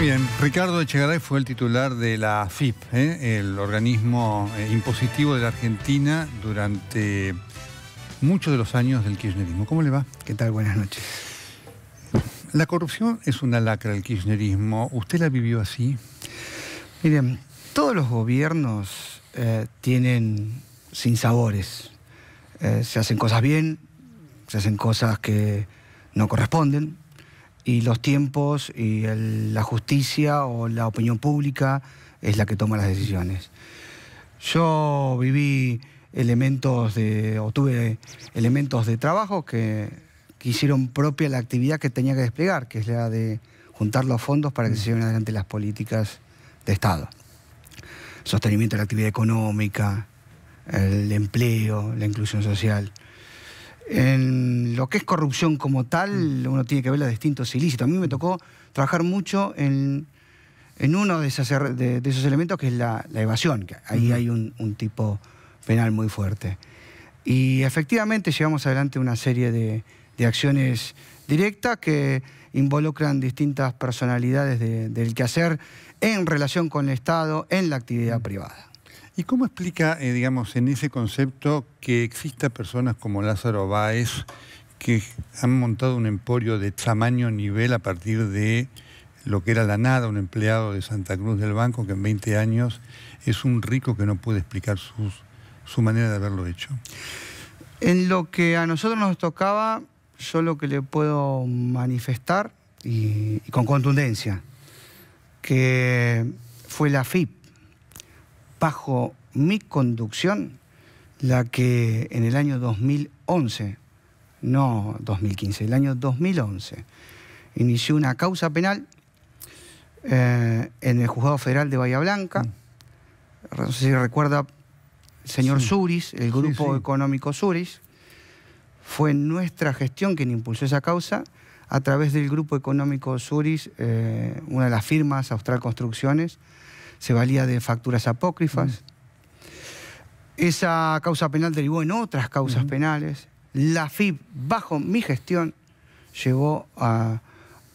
Bien, Ricardo Echegaray fue el titular de la AFIP, ¿eh? el organismo eh, impositivo de la Argentina durante muchos de los años del kirchnerismo. ¿Cómo le va? ¿Qué tal? Buenas noches. La corrupción es una lacra del kirchnerismo. ¿Usted la vivió así? Miren, todos los gobiernos eh, tienen sinsabores. se hacen cosas bien, se hacen cosas que no corresponden, y los tiempos y la justicia o la opinión pública es la que toma las decisiones. Yo viví elementos de, o tuve elementos de trabajo que, que hicieron propia la actividad que tenía que desplegar, que es la de juntar los fondos para que se lleven adelante las políticas de Estado. Sostenimiento de la actividad económica, el empleo, la inclusión social. En lo que es corrupción como tal, mm. uno tiene que ver los distintos ilícitos. A mí me tocó trabajar mucho en, uno de, esos elementos que es la, evasión, que ahí mm. hay un, tipo penal muy fuerte. Y efectivamente llevamos adelante una serie de acciones directas que involucran distintas personalidades del quehacer en relación con el Estado, en la actividad mm. privada. ¿Y cómo explica, eh, digamos, en ese concepto que exista personas como Lázaro Báez que han montado un emporio de tamaño nivel a partir de lo que era la nada, un empleado de Santa Cruz del Banco que en 20 años es un rico que no puede explicar su manera de haberlo hecho? En lo que a nosotros nos tocaba, yo lo que le puedo manifestar y, y con contundencia, que fue la FIP bajo mi conducción la que en el año 2011, no 2015, el año 2011, inició una causa penal eh, en el Juzgado Federal de Bahía Blanca. Mm. No sé si recuerda señor Suris, el Grupo Económico Suris. Fue nuestra gestión quien impulsó esa causa a través del Grupo Económico Suris, eh, una de las firmas, Austral Construcciones, se valía de facturas apócrifas. Esa causa penal derivó en otras causas penales. La FIP, bajo mi gestión, llevó a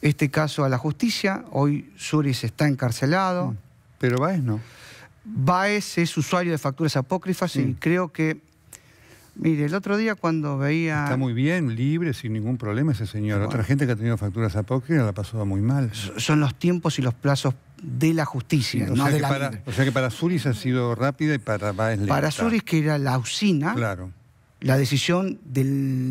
este caso a la justicia. Hoy Suris está encarcelado. Pero Baez no. Baez es usuario de facturas apócrifas y creo que Mire, el otro día cuando veía... Está muy bien, libre, sin ningún problema ese señor. Otra gente que ha tenido facturas apócrifas la pasó muy mal. Son los tiempos y los plazos de la justicia, o sea que para Suris ha sido rápida y para Baez Para Suris, que era la usina, claro. la decisión de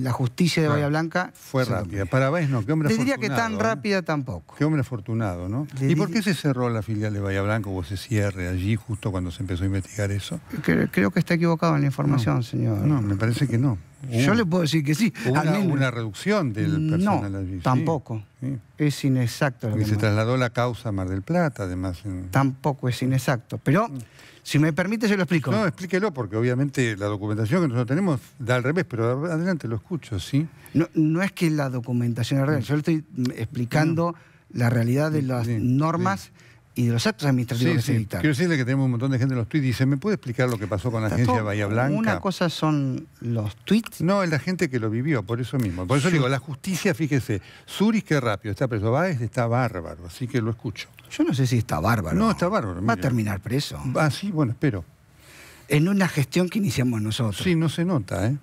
la justicia de Bahía Blanca... Fue rápida. Para Baez no, qué hombre afortunado. diría que tan ¿eh? rápida tampoco. Qué hombre afortunado, ¿no? ¿Y por qué se cerró la filial de Bahía Blanca o se cierre allí justo cuando se empezó a investigar eso? Creo, que está equivocado en la información, señor. No, me parece que no. Yo le puedo decir que sí. Una, una reducción del personal. No, tampoco. Es inexacto. se trasladó la causa a Mar del Plata, además. Tampoco es inexacto. Pero, mm. si me permite, se lo explico. No, explíquelo, porque obviamente la documentación que nosotros tenemos da al revés, pero adelante lo escucho, ¿sí? No, es que la documentación es real. Mm. Yo le estoy mm, explicando la realidad de las normas y de los actos administrativos sí, que Quiero decirle que tenemos un montón de gente en los tweets. Dice, ¿me puede explicar lo que pasó con la agencia Bahía Blanca? Una cosa son los tweets. No, es la gente que lo vivió, por eso mismo. Por eso digo, la justicia, fíjese, Suris qué rápido está preso. Báez está bárbaro, así que lo escucho. Yo no sé si está bárbaro. No, está bárbaro. Va a terminar preso. Ah, sí, bueno, espero. En una gestión que iniciamos nosotros. Sí, no se nota, ¿eh?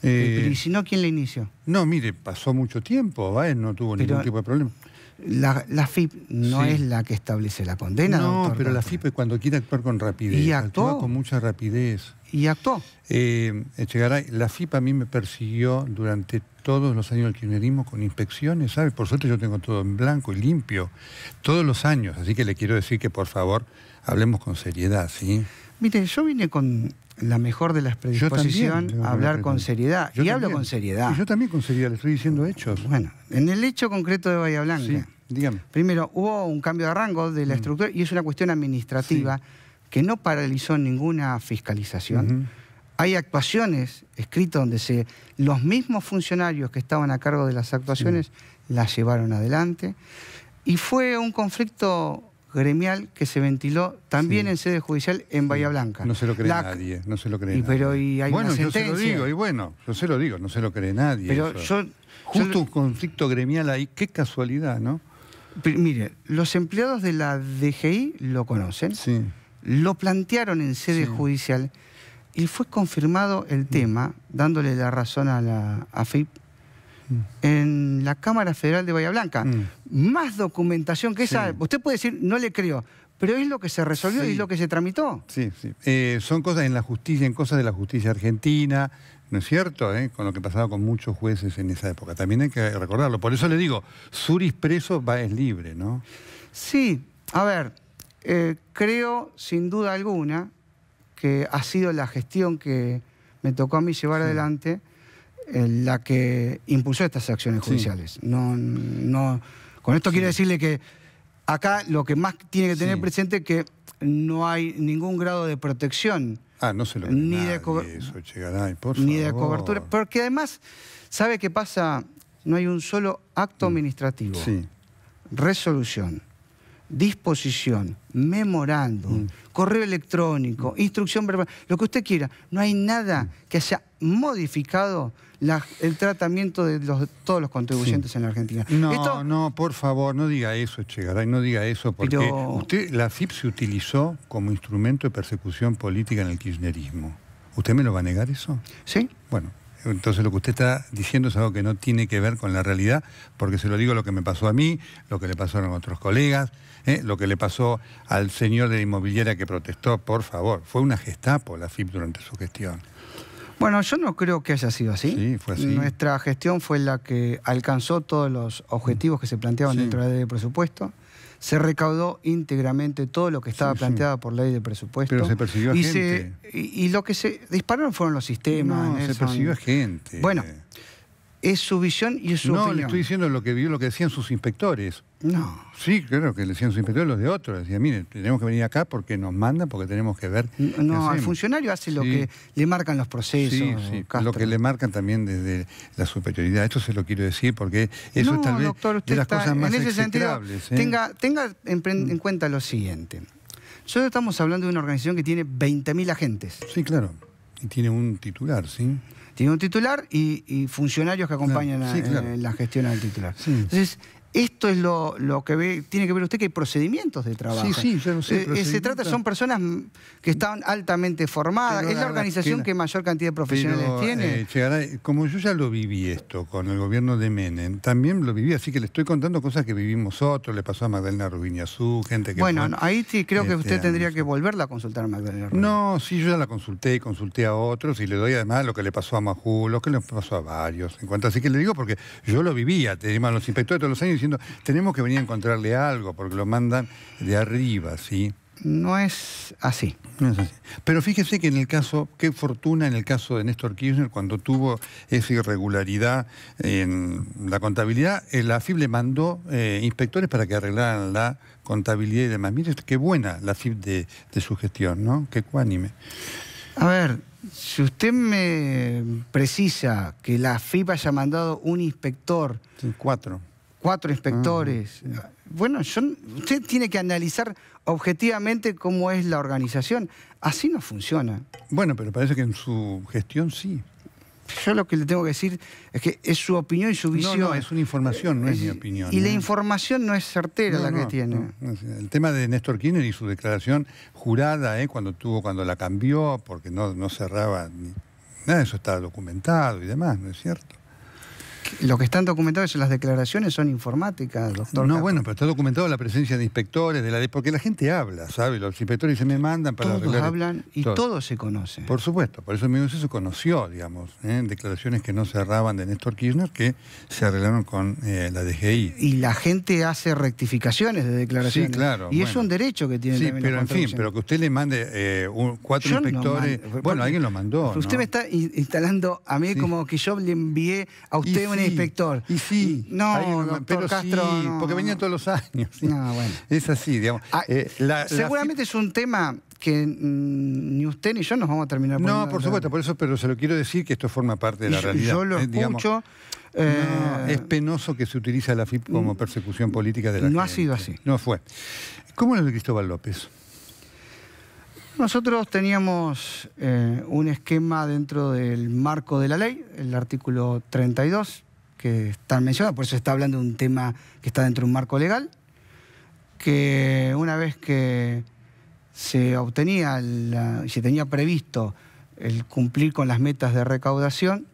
¿Y eh, si no, quién la inició? No, mire, pasó mucho tiempo, Báez no tuvo ningún tipo de problema. La, FIP no es la que establece la condena. No, pero la FIP cuando quiere actuar con rapidez, ¿Y actuó? actúa con mucha rapidez. Y actuó. Eh, la FIP a mí me persiguió durante todos los años del kirchnerismo con inspecciones, ¿sabes? Por suerte yo tengo todo en blanco y limpio, todos los años, así que le quiero decir que por favor hablemos con seriedad, ¿sí? Mire, yo vine con la mejor de las predisposiciones a hablar con seriedad. y hablo con seriedad. yo también con seriedad, le estoy diciendo hechos. Bueno, en el hecho concreto de Bahía Blanca. dígame. Primero, hubo un cambio de rango de la mm. estructura y es una cuestión administrativa que no paralizó ninguna fiscalización. Hay actuaciones escritas donde se, los mismos funcionarios que estaban a cargo de las actuaciones las llevaron adelante. Y fue un conflicto gremial que se ventiló también en sede judicial en Bahía Blanca. No se lo cree nadie, no se lo cree nadie. bueno, yo se lo digo, y bueno, yo se lo digo, no se lo cree nadie. Pero yo... Justo un conflicto gremial ahí, qué casualidad, ¿no? mire, los empleados de la DGI lo conocen, sí. lo plantearon en sede judicial y fue confirmado el mm. tema, dándole la razón a la AFIP, en la Cámara Federal de Bahía Blanca. Mm. Más documentación que esa. Usted puede decir, no le creo, pero es lo que se resolvió y es lo que se tramitó. Sí, sí. Eh, son cosas en la justicia, en cosas de la justicia argentina, ¿no es cierto? Eh? Con lo que pasaba con muchos jueces en esa época. También hay que recordarlo. Por eso le digo, Suris preso va es libre, ¿no? Sí, a ver, eh, creo sin duda alguna que ha sido la gestión que me tocó a mí llevar adelante la que impulsó estas acciones judiciales. No, no, con esto quiero decirle que acá lo que más tiene que tener presente es que no hay ningún grado de protección. Ah, no se lo ni de Ni de cobertura. Porque además, ¿sabe qué pasa? No hay un solo acto mm. administrativo. sí Resolución, disposición, memorándum, mm correo electrónico, mm. instrucción verbal, lo que usted quiera. No hay nada mm. que haya modificado el tratamiento de todos los contribuyentes en la Argentina. No, no, por favor, no diga eso, Chegaray, no diga eso, porque usted, la FIP se utilizó como instrumento de persecución política en el kirchnerismo. ¿Usted me lo va a negar eso? Sí. Bueno, entonces lo que usted está diciendo es algo que no tiene que ver con la realidad, porque se lo digo lo que me pasó a mí, lo que le pasaron a otros colegas, ¿eh? lo que le pasó al señor de la inmobiliaria que protestó, por favor. Fue una gestapo la FIP durante su gestión. Bueno, yo no creo que haya sido así. Sí, fue así. Nuestra gestión fue la que alcanzó todos los objetivos que se planteaban dentro del presupuesto se recaudó íntegramente todo lo que estaba planteado por ley de presupuesto. Pero se persiguió a gente. y, lo que se dispararon fueron los sistemas. No, se persiguió a gente. Bueno. Es su visión y es su opinión. No, le estoy diciendo lo que vio, lo que decían sus inspectores. No. Sí, claro que decían sus inspectores los de otros. Decían, mire, tenemos que venir acá porque nos mandan, porque tenemos que ver. No, el funcionario hace lo que le marcan los procesos. Sí, sí. Lo que le marcan también desde la superioridad. Esto se lo quiero decir porque eso no, es doctor, de las cosas más en ese sentido, ¿eh? Tenga, tenga en, mm. en, cuenta lo siguiente. Solo estamos hablando de una organización que tiene 20.000 agentes. Sí, claro. Y tiene un titular, ¿sí? Tiene un titular y, funcionarios que acompañan la, gestión del titular. Esto es lo, lo, que ve, tiene que ver usted que hay procedimientos de trabajo. Sí, sí, yo no sé. Eh, eh, se trata, son personas que están altamente formadas. es la, organización que, mayor cantidad de profesionales tiene. Eh, como yo ya lo viví esto con el gobierno de Menem, también lo viví, así que le estoy contando cosas que vivimos otros, le pasó a Magdalena Rubiñazú, gente que. Bueno, ahí sí creo que usted este, tendría que volverla a consultar a Magdalena No, sí, yo ya la consulté y consulté a otros y le doy además lo que le pasó a Majú, lo que le pasó a varios. En cuanto así que le digo porque yo lo vivía, te los inspectores todos los años diciendo, tenemos que venir a encontrarle algo, porque lo mandan de arriba, ¿sí? No es así. Pero fíjese que en el caso, qué fortuna en el caso de Néstor Kirchner, cuando tuvo esa irregularidad en la contabilidad, eh, la AFIP le mandó eh, inspectores para que arreglaran la contabilidad y demás. Mire, qué buena la AFIP de, su gestión, ¿no? Qué cuánime. A ver, si usted me precisa que la AFIP haya mandado un inspector. cuatro cuatro inspectores. Ah, bueno, usted tiene que analizar objetivamente cómo es la organización. Así no funciona. Bueno, pero parece que en su gestión sí. Yo lo que le tengo que decir es que es su opinión y su visión. No, es una información, no es, mi opinión. Y la ¿eh? información no es certera la que tiene. El tema de Néstor Kirchner y su declaración jurada, ¿eh? cuando tuvo, cuando la cambió, porque no, no cerraba ni, nada, eso está documentado y demás, ¿no es cierto? Lo que están documentados en las declaraciones son informáticas, doctor. No, bueno, pero está documentado la presencia de inspectores, de la de, porque la gente habla, ¿sabe? Los inspectores se me mandan para Todos hablan y todo se conoce. Por supuesto, por eso mismo se conoció, digamos, ¿eh? declaraciones que no cerraban de Néstor Kirchner que se arreglaron con eh, la DGI. Y la gente hace rectificaciones de declaraciones. Sí, claro. Y es un derecho que tiene Sí, pero en fin, pero que usted le mande eh, cuatro inspectores. bueno, alguien lo mandó. Usted me está instalando a mí como que yo le envié a usted inspector. Y sí, no, pero porque venía todos los años. Es así, digamos. Ah, eh, seguramente es un tema que mm, ni usted ni yo nos vamos a terminar No, por supuesto, por eso, pero se lo quiero decir que esto forma parte de la realidad. Yo lo eh, escucho. Eh, es penoso que se utiliza la FIP como mm, persecución política de la No ha sido así. No fue. ¿Cómo lo el de Cristóbal López? Nosotros teníamos un esquema dentro del marco de la ley, el artículo 32, que están mencionadas, por eso está hablando de un tema que está dentro de un marco legal, que una vez que se obtenía se tenía previsto el cumplir con las metas de recaudación,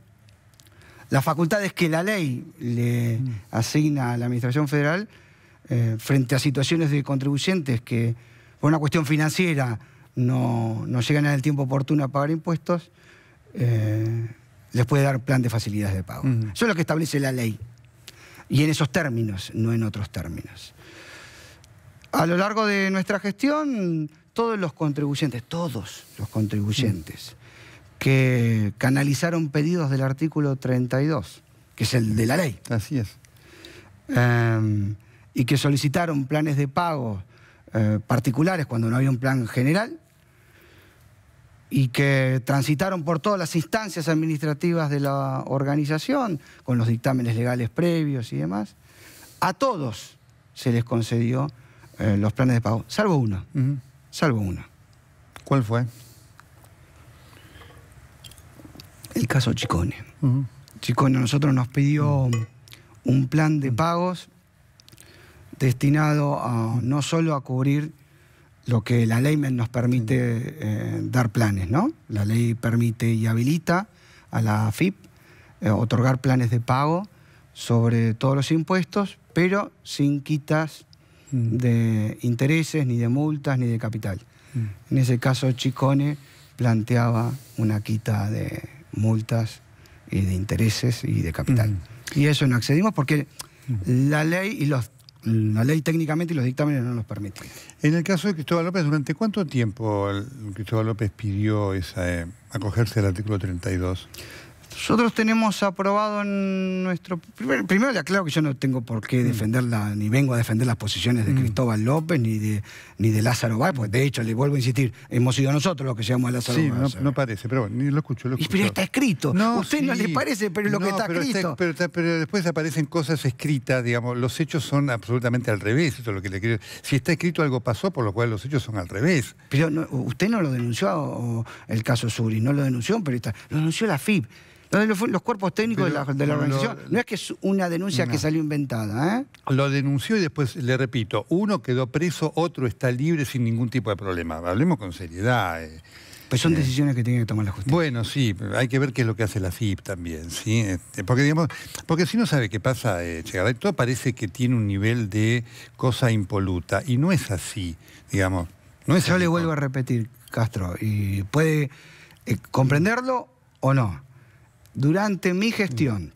las facultades que la ley le mm. asigna a la Administración Federal eh, frente a situaciones de contribuyentes que por una cuestión financiera no, llegan en el tiempo oportuno a pagar impuestos, eh, les puede dar plan de facilidades de pago. Eso es lo que establece la ley. Y en esos términos, no en otros términos. A lo largo de nuestra gestión, todos los contribuyentes, todos los contribuyentes que canalizaron pedidos del artículo 32, que es el de la ley. Así es. Em, y que solicitaron planes de pago eh, particulares cuando no había un plan general, y que transitaron por todas las instancias administrativas de la organización, con los dictámenes legales previos y demás, a todos se les concedió eh, los planes de pago, salvo uno, salvo uno. ¿Cuál fue? El caso Chicone. Chicone a nosotros nos pidió un plan de pagos destinado a, no solo a cubrir lo que la ley nos permite eh, dar planes, ¿no? La ley permite y habilita a la AFIP eh, otorgar planes de pago sobre todos los impuestos, pero sin quitas mm. de intereses, ni de multas, ni de capital. Mm. En ese caso, Chicone planteaba una quita de multas y de intereses y de capital. Mm. Y eso no accedimos porque la ley y los la ley técnicamente y los dictámenes no los permiten. En el caso de Cristóbal López, ¿durante cuánto tiempo Cristóbal López pidió esa, eh, acogerse al artículo 32? Nosotros tenemos aprobado en nuestro... Primero, le aclaro que yo no tengo por qué mm. defenderla, ni vengo a defender las posiciones de mm. Cristóbal López ni de, ni de Lázaro Báez, porque de hecho, le vuelvo a insistir, hemos sido nosotros los que llamamos a Lázaro Sí, no, parece, pero bueno, lo escucho, lo escucho. pero está escrito. No, Usted no le parece, pero lo que está escrito. pero, después aparecen cosas escritas, digamos, los hechos son absolutamente al revés, eso lo que le Si está escrito algo pasó, por lo cual los hechos son al revés. Pero usted no lo denunció el caso Suri, no lo denunció pero está lo denunció la FIB. Los, los cuerpos técnicos de, la, organización. no es que es una denuncia que salió inventada. ¿eh? Lo denunció y después, le repito, uno quedó preso, otro está libre sin ningún tipo de problema. Hablemos con seriedad. Eh. Pues son eh. decisiones que tiene que tomar la justicia. Bueno, sí, hay que ver qué es lo que hace la FIP también, ¿sí? Este, porque, digamos, porque si no sabe qué pasa, eh, todo parece que tiene un nivel de cosa impoluta, y no es así, digamos. No es Yo le vuelvo a repetir, Castro, y puede comprenderlo o no. Durante mi gestión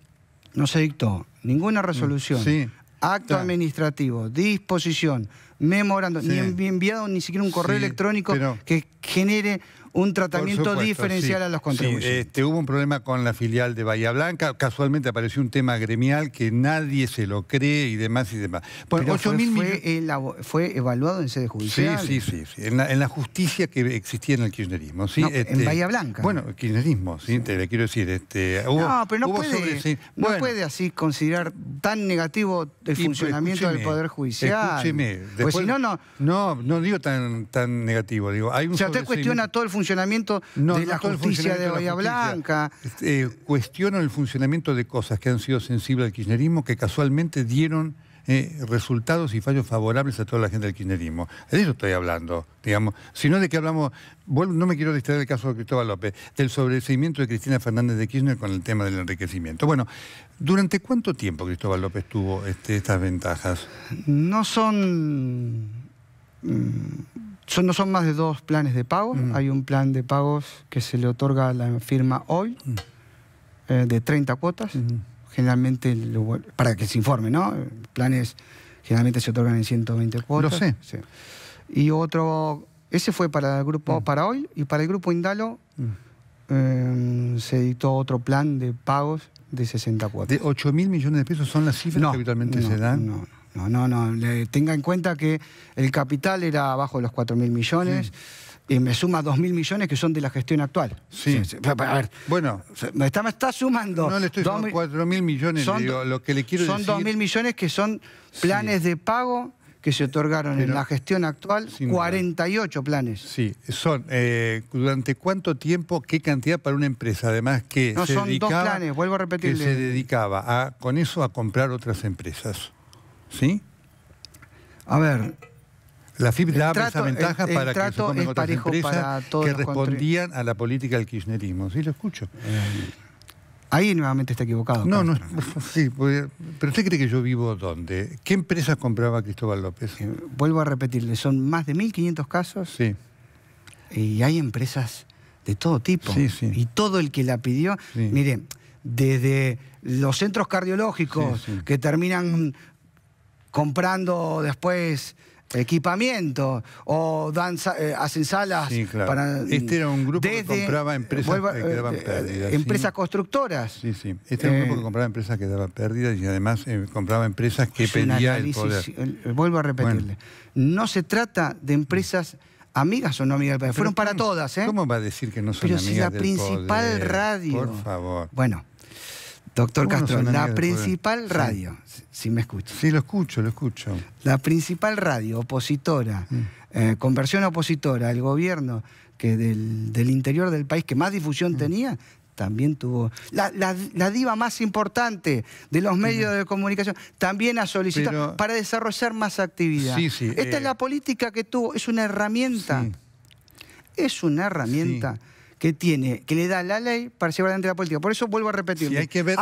no se dictó ninguna resolución, acto administrativo, disposición, memorando, ni enviado ni siquiera un correo electrónico que genere un tratamiento diferencial a los contribuyentes. este, hubo un problema con la filial de Bahía Blanca, casualmente apareció un tema gremial que nadie se lo cree y demás y demás. Bueno, Pero eh, fue, evaluado en sede judicial. Sí, sí, sí. En, la, justicia que existía en el kirchnerismo. en este, Bahía Blanca. Bueno, kirchnerismo, ¿sí? te le quiero decir. Este, no, pero no, puede, puede así considerar tan negativo el pues, funcionamiento del Poder Judicial. Escúcheme. Pues no, no... No, no digo tan, tan negativo. Digo, o sea, usted cuestiona todo el funcionamiento funcionamiento de la justicia de Bahía Blanca. Eh, este, cuestiono el funcionamiento de cosas que han sido sensibles al kirchnerismo, que casualmente dieron... Eh, resultados y fallos favorables a toda la gente del kirchnerismo. De eso estoy hablando, digamos. Sino de que hablamos, Bueno, no me quiero distraer del caso de Cristóbal López, del sobreseimiento de Cristina Fernández de Kirchner con el tema del enriquecimiento. Bueno, ¿durante cuánto tiempo Cristóbal López tuvo este, estas ventajas? No son no son más de dos planes de pago. Mm. Hay un plan de pagos que se le otorga a la firma hoy mm. eh, de 30 cuotas. Generalmente, para que se informe, ¿no? Planes generalmente se otorgan en 120 cuotas. Lo sé. Y otro, ese fue para el grupo mm. para hoy y para el grupo Indalo em, se editó otro plan de pagos de 60 cuotas. ¿De 8 mil millones de pesos son las cifras que habitualmente se dan? no. No, no, no. Le, tenga en cuenta que el capital era abajo de los 4 mil millones. Y me suma 2 mil millones que son de la gestión actual. Sí. A ver, bueno. Me está, sumando. No le estoy sumando 4 mil millones, son, lo que le quiero decir. Son mil millones que son planes de pago que se otorgaron en la gestión actual 48 planes. Sí, son eh, durante cuánto tiempo, qué cantidad para una empresa, además que no, son dos planes, vuelvo a repetirle. Que se dedicaba a, con eso a comprar otras empresas. ¿sí? A ver. La FIP da esa ventaja para que se tomen otras empresas que respondían a la política del kirchnerismo. Sí, lo escucho. Eh, ahí nuevamente está equivocado. No, no, sí, pues, pero ¿usted cree que yo vivo dónde? ¿Qué empresas compraba Cristóbal López? Eh, vuelvo a repetirle, son más de 1.500 casos. Sí. Y hay empresas de todo tipo. Sí, sí. Y todo el que la pidió, miren, desde los centros cardiológicos que terminan comprando después equipamiento o eh, hacen salas para este era un grupo que compraba empresas que daban eh, pérdidas empresas constructoras sí sí este era un grupo que eh, compraba empresas que daban pérdidas y además compraba empresas que pedía el poder vuelvo a repetirle no se trata de empresas amigas o no amigas del poder fueron para todas ¿eh? cómo va a decir que no son amigas pero si la principal radio por favor bueno Doctor Castro, la principal radio, si me escucha. Sí, lo escucho, lo escucho. La principal radio opositora, mm. eh, conversión opositora, al gobierno que del, interior del país que más difusión mm. tenía, también tuvo. La, diva más importante de los medios mm. de comunicación también ha solicitado para desarrollar más actividad. Esta eh, es la política que tuvo, es una herramienta. Es una herramienta que tiene, que le da la ley para llevar adelante la política. Por eso vuelvo a repetir. hay que ver,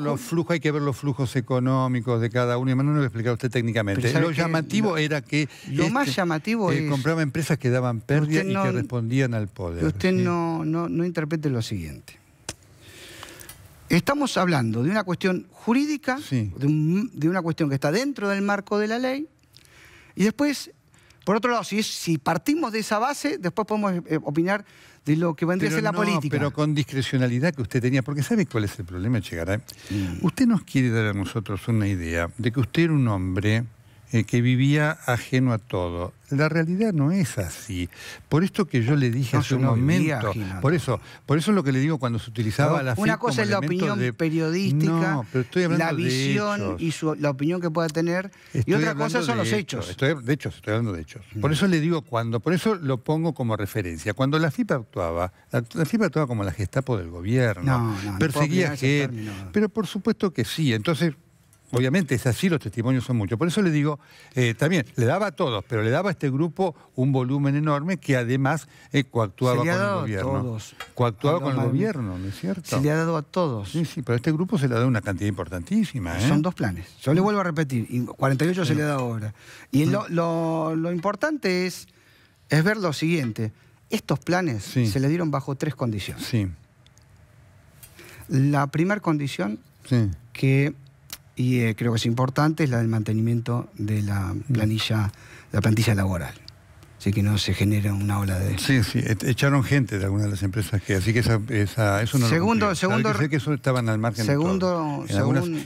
los flujos, hay que ver los flujos económicos de cada uno. Y no lo explicado usted técnicamente. Lo llamativo era que lo más este, llamativo eh, es... compraba empresas que daban pérdida y que respondían al poder. Usted no, no, interprete lo siguiente. Estamos hablando de una cuestión jurídica, de, una cuestión que está dentro del marco de la ley, y después, por otro lado, si, partimos de esa base, después podemos eh, opinar de lo que vendría a ser la política. Pero con discrecionalidad que usted tenía, porque ¿sabe cuál es el problema, Chegaray? Usted nos quiere dar a nosotros una idea de que usted era un hombre eh, que vivía ajeno a todo. La realidad no es así. Por esto que yo le dije hace un momento. por eso, por eso es lo que le digo cuando se utilizaba la Una cosa es la opinión periodística, la visión y la opinión que pueda tener, y otra cosa son los hechos. de hecho, estoy hablando de hechos. Por eso le digo cuando, por eso lo pongo como referencia. Cuando la FIPA actuaba, la, FIPA actuaba como la Gestapo del gobierno. perseguía gente. Pero por supuesto que sí. Entonces, Obviamente es así, los testimonios son muchos. Por eso le digo, eh, también le daba a todos, pero le daba a este grupo un volumen enorme que además eh, coactuaba con el gobierno. A todos. Coactuaba con el gobierno, ¿no es cierto? Se le ha dado a todos. Sí, sí, pero a este grupo se le ha dado una cantidad importantísima. ¿eh? Son dos planes. Yo le vuelvo a repetir, 48 se le ha dado ahora. Y mm. lo, importante es, es ver lo siguiente. Estos planes se le dieron bajo tres condiciones. Sí. La primera condición, que y eh, creo que es importante, es la del mantenimiento de la planilla, la plantilla laboral. Así que no se genera una ola de... Sí, sí, e-, echaron gente de algunas de las empresas que... Así que eso no segundo, segundo, sé que eso estaban al margen segundo,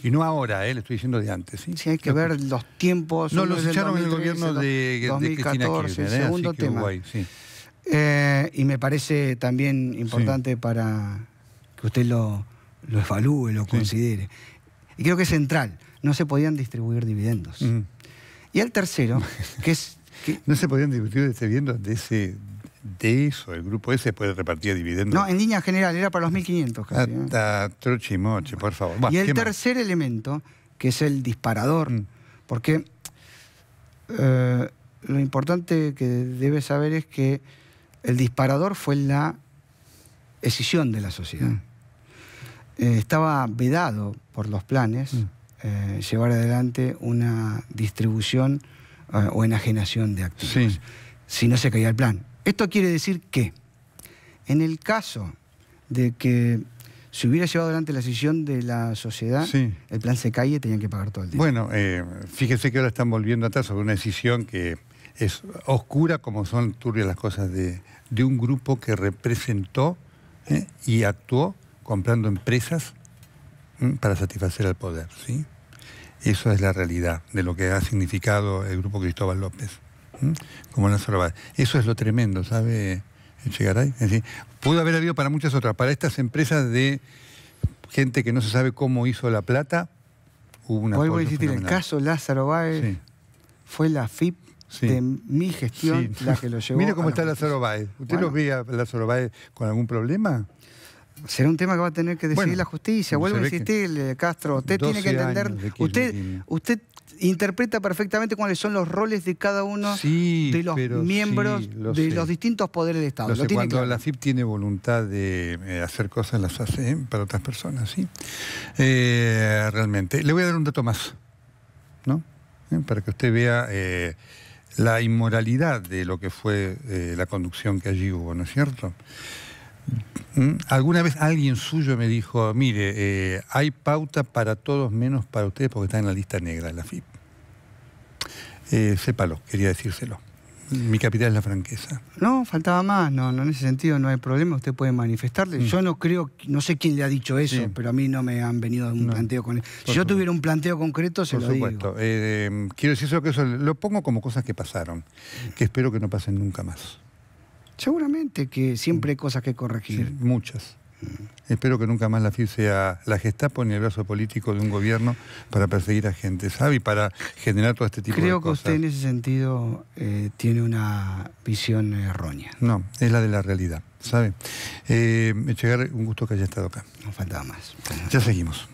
Y no ahora, eh, le estoy diciendo de antes. Sí, hay que ver los tiempos... No, los echaron el gobierno de, 2014, eh, segundo tema. y me parece también importante para que usted lo, lo evalúe, lo considere y creo que es central, no se podían distribuir dividendos. Y el tercero, que es... No se podían distribuir este dividendos de ese... De eso, el grupo ese puede repartir dividendos. No, en línea general, era para los 1.500 casi. ¿eh? Hasta y por favor. y el tercer elemento, que es el disparador, mm. porque eh, lo importante que debes saber es que el disparador fue la escisión de la sociedad. Mm. Eh, estaba vedado por los planes mm. eh, llevar adelante una distribución eh, o enajenación de activos. Si no se caía el plan. Esto quiere decir que, en el caso de que se hubiera llevado adelante la decisión de la sociedad, el plan se cae y tenían que pagar todo el dinero. Bueno, eh, fíjese que ahora están volviendo atrás sobre una decisión que es oscura, como son turbias las cosas de, un grupo que representó y actuó comprando empresas para satisfacer al poder. ¿sí? Eso es la realidad de lo que ha significado el grupo Cristóbal López, como Lázaro Báez. Eso es lo tremendo, ¿sabe el pudo haber habido para muchas otras, para estas empresas de gente que no se sabe cómo hizo la plata, hubo una... Vuelvo a en el caso Lázaro Báez fue la FIP de mi gestión la que lo llevó. Mira cómo está Lázaro Báez. ¿Usted lo veía Lázaro Báez con algún problema? será un tema que va a tener que decidir la justicia. Vuelvo a insistir, Castro, usted tiene que entender, usted, usted interpreta perfectamente cuáles son los roles de cada uno de los miembros de los distintos poderes de Estado. cuando la CIP tiene voluntad de eh, hacer cosas, las hace ¿eh? para otras personas, sí. Eh, realmente. Le voy a dar un dato más, ¿no? Para que usted vea la inmoralidad de lo que fue la conducción que allí hubo, ¿no es cierto? Mm, alguna vez alguien suyo me dijo, mire, eh, hay pauta para todos menos para ustedes porque están en la lista negra de la FIP. Eh, sépalo, quería decírselo. Mi capital es la franqueza. No, faltaba más, no, en ese sentido no hay problema, usted puede manifestarle. Mm. Yo no creo, no sé quién le ha dicho eso, pero a mí no me han venido un planteo con Si yo tuviera un planteo concreto, se lo supuesto. Digo. Eh, quiero decir eso, que eso lo pongo como cosas que pasaron, que espero que no pasen nunca más. Seguramente que siempre hay cosas que corregir. muchas. Espero que nunca más la FIU sea la Gestapo ni el brazo político de un gobierno para perseguir a gente, ¿sabe? Y para generar todo este tipo de cosas. Creo que usted en ese sentido eh, tiene una visión errónea. No, es la de la realidad, ¿sabe? Eh, Echegar, un gusto que haya estado acá. No faltaba más. Ya seguimos.